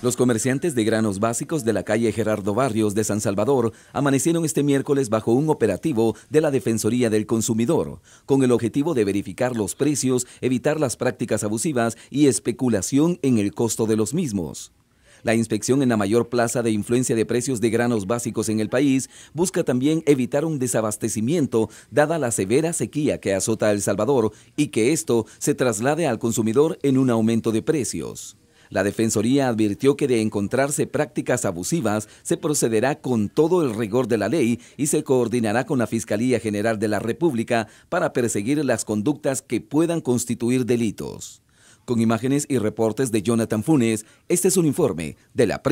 Los comerciantes de granos básicos de la calle Gerardo Barrios de San Salvador amanecieron este miércoles bajo un operativo de la Defensoría del Consumidor, con el objetivo de verificar los precios, evitar las prácticas abusivas y especulación en el costo de los mismos. La inspección en la mayor plaza de influencia de precios de granos básicos en el país busca también evitar un desabastecimiento dada la severa sequía que azota El Salvador y que esto se traslade al consumidor en un aumento de precios. La Defensoría advirtió que de encontrarse prácticas abusivas, se procederá con todo el rigor de la ley y se coordinará con la Fiscalía General de la República para perseguir las conductas que puedan constituir delitos. Con imágenes y reportes de Jonathan Funes, este es un informe de la